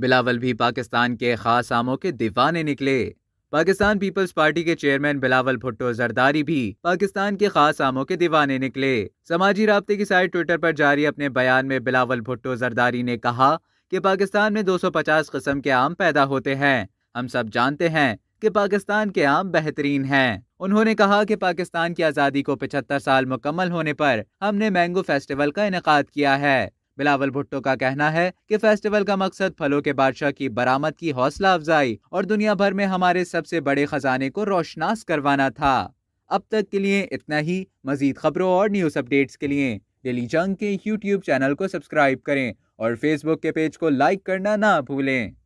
बिलावल भी पाकिस्तान के खास आमों के दीवाने निकले पाकिस्तान पीपल्स पार्टी के चेयरमैन बिलावल भुट्टो जरदारी भी पाकिस्तान के खास आमों के दीवाने निकले समाजी रबते की साइट ट्विटर पर जारी अपने बयान में बिलावल भुट्टो जरदारी ने कहा कि पाकिस्तान में 250 किस्म के आम पैदा होते हैं हम सब जानते हैं कि पाकिस्तान के आम बेहतरीन हैं उन्होंने कहा कि पाकिस्तान की आज़ादी को 75 साल मुकम्मल होने पर हमने मैंगो फेस्टिवल का इनका किया है बिलावल भुट्टो का कहना है कि फेस्टिवल का मकसद फलों के बादशाह की बरामद की हौसला अफजाई और दुनिया भर में हमारे सबसे बड़े खजाने को रोशनास करवाना था अब तक के लिए इतना ही मजीद खबरों और न्यूज अपडेट्स के लिए डेली जंग के यूट्यूब चैनल को सब्सक्राइब करें और फेसबुक के पेज को लाइक करना ना भूलें